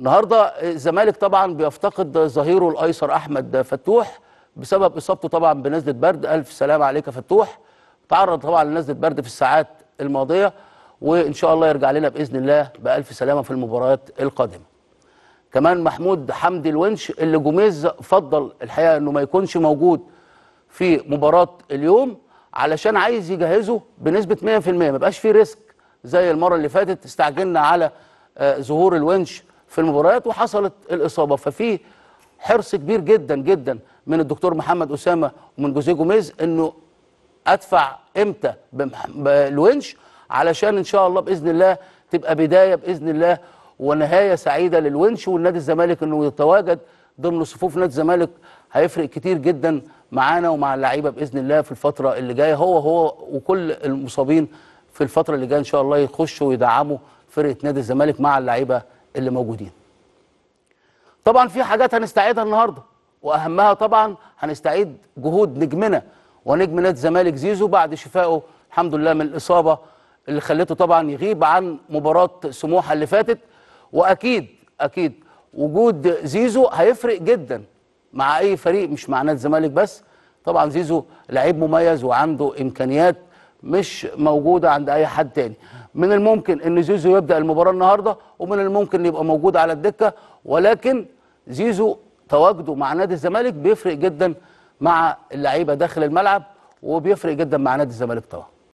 النهارده الزمالك طبعا بيفتقد ظهيره الايسر احمد فتوح بسبب اصابته طبعا بنزله برد الف سلام عليك يا فتوح تعرض طبعا لنزله برد في الساعات الماضيه وان شاء الله يرجع لنا باذن الله بالف سلامه في المباريات القادمه كمان محمود حمدي الونش اللي جوميز فضل الحقيقه انه ما يكونش موجود في مباراه اليوم علشان عايز يجهزه بنسبه 100% ما بقاش فيه ريسك زي المره اللي فاتت استعجلنا على آه، ظهور الونش في المباريات وحصلت الاصابه ففي حرص كبير جدا جدا من الدكتور محمد اسامه ومن جوزيه جوميز انه ادفع امتى بالونش علشان ان شاء الله باذن الله تبقى بدايه باذن الله ونهايه سعيده للونش والنادي الزمالك انه يتواجد ضمن صفوف نادي الزمالك هيفرق كتير جدا معانا ومع اللعيبه باذن الله في الفتره اللي جايه هو هو وكل المصابين في الفتره اللي جايه ان شاء الله يخشوا ويدعموا فرقه نادي الزمالك مع اللعيبه اللي موجودين طبعا في حاجات هنستعيدها النهارده واهمها طبعا هنستعيد جهود نجمنا ونجم نادي الزمالك زيزو بعد شفائه الحمد لله من الاصابه اللي خليته طبعا يغيب عن مباراه سموحه اللي فاتت واكيد اكيد وجود زيزو هيفرق جدا مع اي فريق مش مع نادي الزمالك بس طبعا زيزو لعيب مميز وعنده امكانيات مش موجوده عند اي حد تاني من الممكن ان زيزو يبدا المباراه النهارده ومن الممكن يبقى موجود على الدكه ولكن زيزو تواجده مع نادي الزمالك بيفرق جدا مع اللعيبه داخل الملعب وبيفرق جدا مع نادي الزمالك طبعا